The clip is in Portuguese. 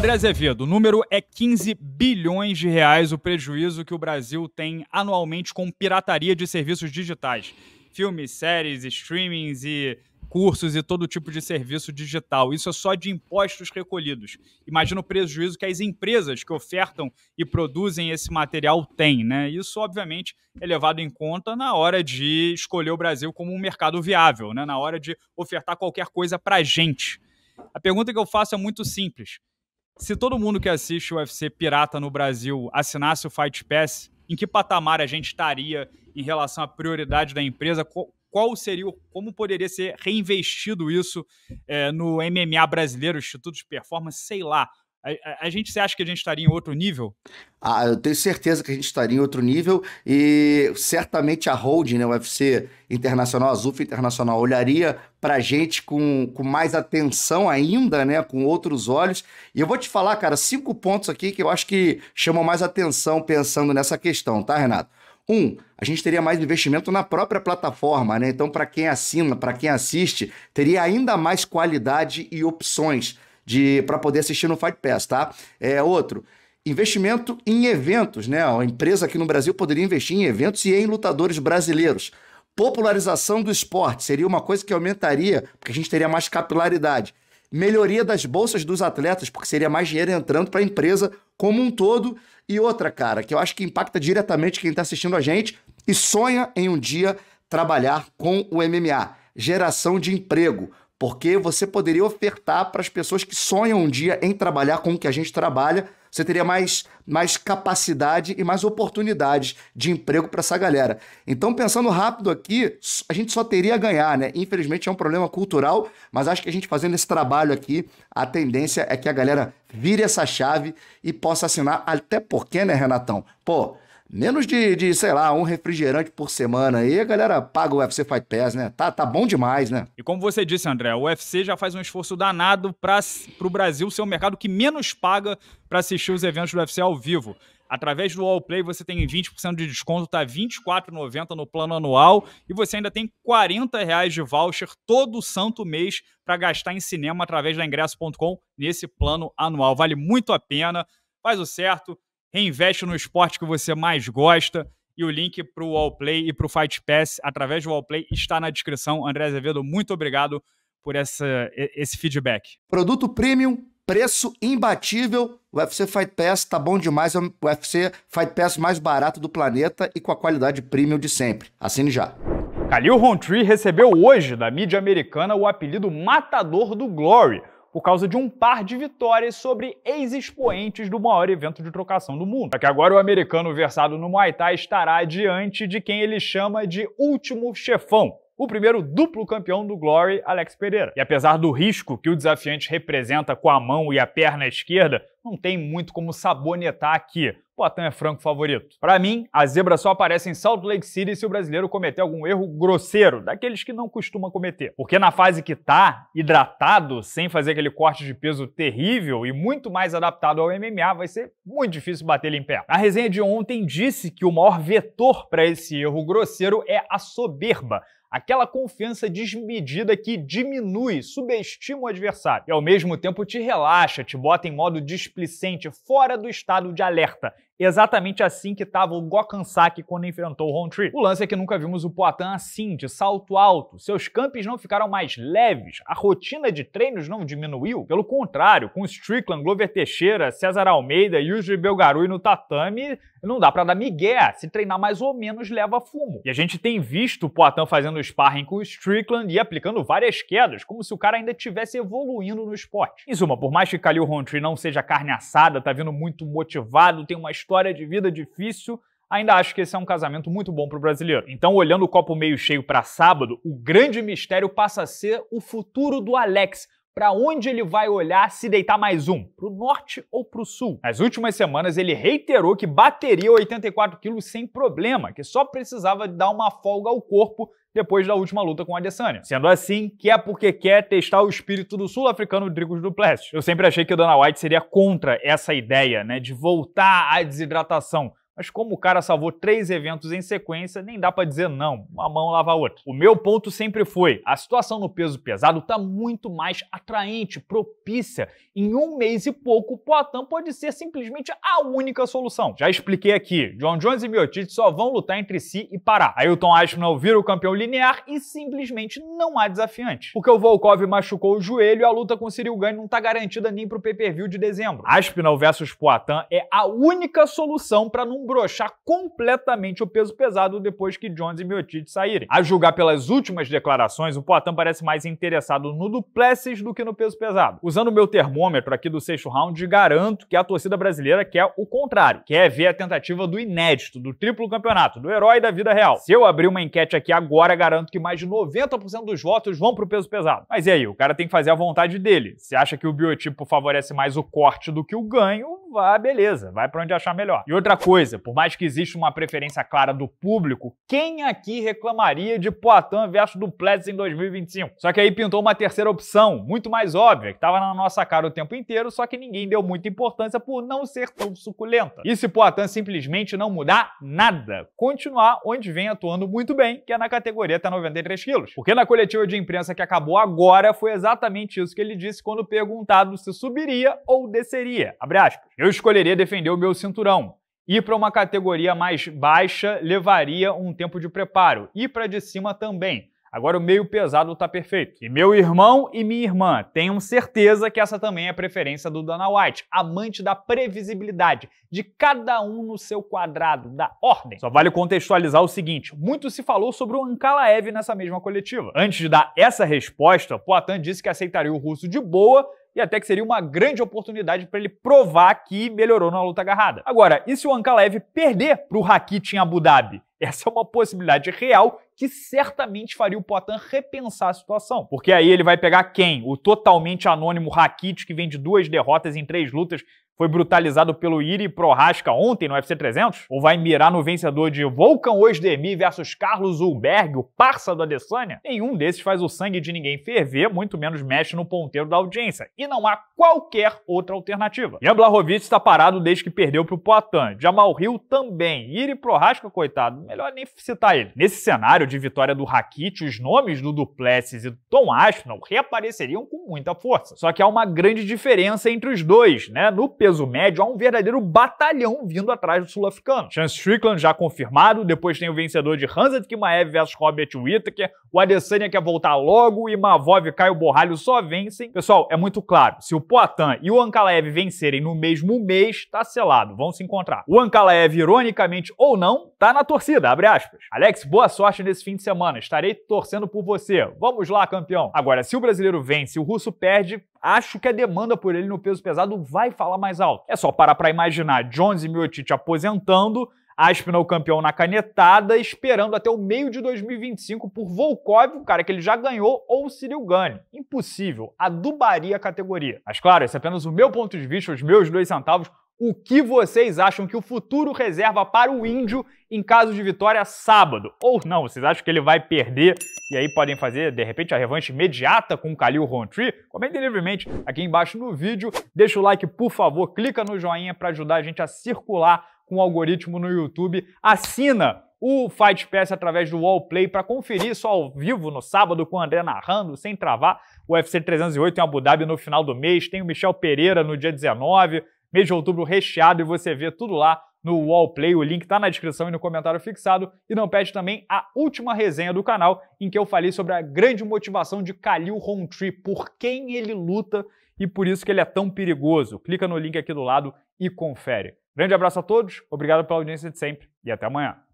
André Azevedo, o número é 15 bilhões de reais o prejuízo que o Brasil tem anualmente com pirataria de serviços digitais. Filmes, séries, streamings e cursos e todo tipo de serviço digital. Isso é só de impostos recolhidos. Imagina o prejuízo que as empresas que ofertam e produzem esse material têm, né? Isso, obviamente, é levado em conta na hora de escolher o Brasil como um mercado viável, né? Na hora de ofertar qualquer coisa para gente. A pergunta que eu faço é muito simples. Se todo mundo que assiste o UFC pirata no Brasil assinasse o Fight Pass, em que patamar a gente estaria em relação à prioridade da empresa? Qual seria, como poderia ser reinvestido isso é, no MMA brasileiro, Instituto de Performance, sei lá. A, a, a, gente você acha que a gente estaria em outro nível? Ah, eu tenho certeza que a gente estaria em outro nível e certamente a holding, né, o UFC Internacional, Azul Internacional, olharia para a gente com, com mais atenção ainda, né, com outros olhos. E eu vou te falar, cara, cinco pontos aqui que eu acho que chamam mais atenção pensando nessa questão, tá, Renato? Um, a gente teria mais investimento na própria plataforma, né? Então, para quem assina, para quem assiste, teria ainda mais qualidade e opções de para poder assistir no Fight Pass, tá? É outro. Investimento em eventos, né? A empresa aqui no Brasil poderia investir em eventos e em lutadores brasileiros. Popularização do esporte seria uma coisa que aumentaria, porque a gente teria mais capilaridade. Melhoria das bolsas dos atletas, porque seria mais dinheiro entrando para a empresa como um todo. E outra, cara, que eu acho que impacta diretamente quem está assistindo a gente e sonha em um dia trabalhar com o MMA. Geração de emprego porque você poderia ofertar para as pessoas que sonham um dia em trabalhar com o que a gente trabalha, você teria mais, mais capacidade e mais oportunidades de emprego para essa galera. Então, pensando rápido aqui, a gente só teria a ganhar, né? Infelizmente é um problema cultural, mas acho que a gente fazendo esse trabalho aqui, a tendência é que a galera vire essa chave e possa assinar, até porque, né, Renatão? Pô, Menos de, de, sei lá, um refrigerante por semana aí, a galera paga o UFC Fight Pass, né? Tá, tá bom demais, né? E como você disse, André, o UFC já faz um esforço danado para o Brasil ser o mercado que menos paga para assistir os eventos do UFC ao vivo. Através do Allplay você tem 20% de desconto, tá R$ 24,90 no plano anual e você ainda tem R$ reais de voucher todo santo mês para gastar em cinema através da ingresso.com nesse plano anual. Vale muito a pena, faz o certo, reinveste no esporte que você mais gosta. E o link para o Wallplay e para o Fight Pass através do Allplay está na descrição. André Azevedo, muito obrigado por essa, esse feedback. Produto premium, preço imbatível. O UFC Fight Pass tá bom demais. É o UFC Fight Pass mais barato do planeta e com a qualidade premium de sempre. Assine já. Khalil Rountree recebeu hoje da mídia americana o apelido Matador do Glory por causa de um par de vitórias sobre ex-expoentes do maior evento de trocação do mundo. Só que agora o americano versado no Muay Thai estará diante de quem ele chama de último chefão, o primeiro duplo campeão do Glory, Alex Pereira. E apesar do risco que o desafiante representa com a mão e a perna esquerda, não tem muito como sabonetar aqui. Poitin é franco favorito. Para mim, a zebra só aparece em Salt Lake City se o brasileiro cometer algum erro grosseiro, daqueles que não costuma cometer. Porque na fase que tá, hidratado, sem fazer aquele corte de peso terrível e muito mais adaptado ao MMA, vai ser muito difícil bater ele em pé. A resenha de ontem disse que o maior vetor para esse erro grosseiro é a soberba. Aquela confiança desmedida que diminui, subestima o adversário e ao mesmo tempo te relaxa, te bota em modo displicente, fora do estado de alerta exatamente assim que estava o Gokansaki quando enfrentou o Tree. O lance é que nunca vimos o Poitin assim, de salto alto. Seus campos não ficaram mais leves, a rotina de treinos não diminuiu. Pelo contrário, com Strickland, Glover Teixeira, César Almeida e Yuri Belgarui no tatame, não dá para dar migué. Se treinar mais ou menos leva fumo. E a gente tem visto o Poitin fazendo sparring com o Strickland e aplicando várias quedas, como se o cara ainda estivesse evoluindo no esporte. Em suma, por mais que Khalil Tree não seja carne assada, tá vindo muito motivado, tem uma história história de vida difícil, ainda acho que esse é um casamento muito bom para o brasileiro. Então, olhando o copo meio cheio para sábado, o grande mistério passa a ser o futuro do Alex, para onde ele vai olhar se deitar mais um? Para o norte ou para o sul? Nas últimas semanas, ele reiterou que bateria 84 quilos sem problema, que só precisava dar uma folga ao corpo depois da última luta com a Adesanya. Sendo assim, que é porque quer testar o espírito do sul-africano Rodrigo Duplessis. Eu sempre achei que o Dana White seria contra essa ideia, né, de voltar à desidratação, mas como o cara salvou três eventos em sequência, nem dá para dizer não, uma mão lava a outra. O meu ponto sempre foi, a situação no peso pesado está muito mais atraente, propícia. Em um mês e pouco, o Poitin pode ser simplesmente a única solução. Já expliquei aqui, John Jones e Miotite só vão lutar entre si e parar. Ailton Aspinall vira o campeão linear e simplesmente não há desafiante. Porque o Volkov machucou o joelho e a luta com o Cyril Gane não está garantida nem para o pay-per-view de dezembro. Aspinall versus Poitin é a única solução para não brochar completamente o peso pesado depois que Jones e Biotite saírem. A julgar pelas últimas declarações, o Poitin parece mais interessado no duplessis do que no peso pesado. Usando o meu termômetro aqui do sexto round, garanto que a torcida brasileira quer o contrário, quer ver a tentativa do inédito, do triplo campeonato, do herói da vida real. Se eu abrir uma enquete aqui agora, garanto que mais de 90% dos votos vão pro peso pesado. Mas e aí, o cara tem que fazer a vontade dele. Se acha que o biotipo favorece mais o corte do que o ganho, vá, beleza, vai para onde achar melhor. E outra coisa, por mais que exista uma preferência clara do público, quem aqui reclamaria de Poitin versus Duplessis em 2025? Só que aí pintou uma terceira opção, muito mais óbvia, que estava na nossa cara o tempo inteiro, só que ninguém deu muita importância por não ser tão suculenta. E se Poitin simplesmente não mudar nada, continuar onde vem atuando muito bem, que é na categoria até 93 quilos? Porque na coletiva de imprensa que acabou agora foi exatamente isso que ele disse quando perguntado se subiria ou desceria. Abre aspas. Eu escolheria defender o meu cinturão. Ir para uma categoria mais baixa levaria um tempo de preparo. Ir para de cima também. Agora o meio pesado está perfeito. E meu irmão e minha irmã, tenham certeza que essa também é a preferência do Dana White, amante da previsibilidade, de cada um no seu quadrado, da ordem. Só vale contextualizar o seguinte, muito se falou sobre o Ankalaev nessa mesma coletiva. Antes de dar essa resposta, Poatan disse que aceitaria o russo de boa e até que seria uma grande oportunidade para ele provar que melhorou na luta agarrada. Agora, e se o Ankalaev perder para o Rakit em Abu Dhabi? Essa é uma possibilidade real que certamente faria o Poitin repensar a situação. Porque aí ele vai pegar quem? O totalmente anônimo Rakit, que vem de duas derrotas em três lutas, foi brutalizado pelo Iri Prohaska ontem no UFC 300? Ou vai mirar no vencedor de Volkan Osdemir versus Carlos Ulberg, o parça do Adesanya? Nenhum desses faz o sangue de ninguém ferver, muito menos mexe no ponteiro da audiência. E não há qualquer outra alternativa. Jan Blachowicz está parado desde que perdeu para o Poitin. Jamal Hill também. Iri Prohaska, coitado, melhor nem citar ele. Nesse cenário de vitória do Rakit, os nomes do Duplessis e do Tom Aspinall reapareceriam com muita força. Só que há uma grande diferença entre os dois, né? No peso médio, há um verdadeiro batalhão vindo atrás do sul-africano. Chance Strickland já confirmado, depois tem o vencedor de Hanset Kimaev versus Robert Whittaker, o Adesanya quer voltar logo e Mavov e Caio Borralho só vencem. Pessoal, é muito claro, se o Poitin e o Ankalaev vencerem no mesmo mês, tá selado, vão se encontrar. O Ankalaev, ironicamente ou não, tá na torcida, abre aspas. Alex, boa sorte nesse fim de semana, estarei torcendo por você. Vamos lá, campeão. Agora, se o brasileiro vence e o russo perde, acho que a demanda por ele no peso pesado vai falar mais alto. É só parar para imaginar Jones e Miocic aposentando, Aspinall campeão na canetada, esperando até o meio de 2025 por Volkov, o cara que ele já ganhou, ou Cyril Gane. Impossível, adubaria a categoria. Mas claro, esse é apenas o meu ponto de vista, os meus dois centavos o que vocês acham que o futuro reserva para o Índio em caso de vitória sábado. Ou não, vocês acham que ele vai perder e aí podem fazer, de repente, a revanche imediata com o Khalil Rountree? Comentem livremente aqui embaixo no vídeo, deixa o like, por favor, clica no joinha para ajudar a gente a circular com o algoritmo no YouTube, assina o Fight Pass através do Wallplay para conferir isso ao vivo no sábado com o André narrando, sem travar, o UFC 308 em Abu Dhabi no final do mês, tem o Michel Pereira no dia 19, mês de outubro recheado e você vê tudo lá no Wallplay, o link está na descrição e no comentário fixado. E não perde também a última resenha do canal, em que eu falei sobre a grande motivação de Khalil Rountree, por quem ele luta e por isso que ele é tão perigoso. Clica no link aqui do lado e confere. Grande abraço a todos, obrigado pela audiência de sempre e até amanhã.